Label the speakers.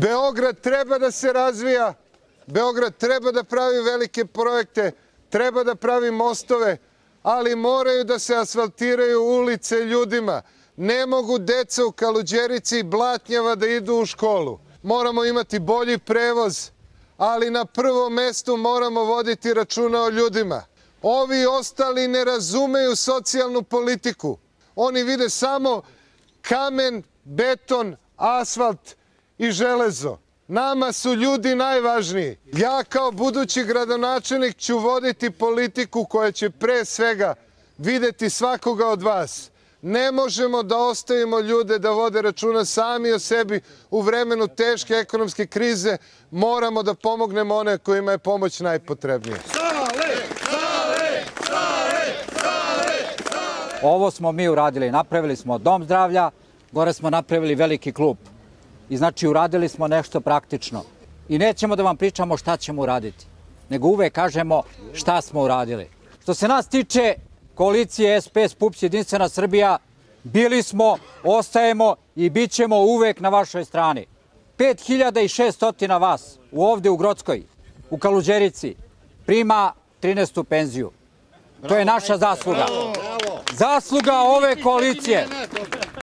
Speaker 1: Beograd treba da se razvija, Beograd treba da pravi velike projekte, treba da pravi mostove, ali moraju da se asfaltiraju ulice ljudima. Ne mogu deca u Kaluđerici i Blatnjava da idu u školu. Moramo imati bolji prevoz, ali na prvo mesto moramo voditi računa o ljudima. Ovi ostali ne razumeju socijalnu politiku. Oni vide samo kamen, beton, asfalt, i železo. Nama su ljudi najvažniji. Ja kao budući gradonačelnik ću voditi politiku koja će pre svega videti svakoga od vas. Ne možemo da ostavimo ljude da vode računa sami o sebi u vremenu teške ekonomske krize. Moramo da pomognemo one kojima je pomoć najpotrebnija. Sale! Sale! Sale! Sale! Sale! Ovo smo mi uradili.
Speaker 2: Napravili smo dom zdravlja, gore smo napravili veliki klub. I znači uradili smo nešto praktično. I nećemo da vam pričamo šta ćemo uraditi, nego uvek kažemo šta smo uradili. Što se nas tiče koalicije SPS PUPS Jedinstvena Srbija, bili smo, ostajemo i bit ćemo uvek na vašoj strani. 5600 vas u ovde u Grodskoj, u Kaluđerici, prima 13. penziju. To je naša zasluga. Zasluga ove koalicije.